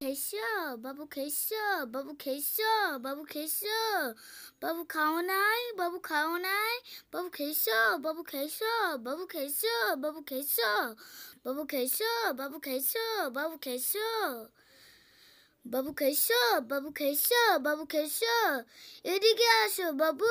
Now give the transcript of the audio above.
계셔 마부 계셔 마부 계셔 마부 계셔 마부 가오나이 마부 가오나이 마부 계셔 마부 계셔 마부 계셔 마부 계셔 마부 계셔 마부 계셔 마부 계셔 마부 계셔 마부 계셔 마부 개쇼 이리게 하셔 마부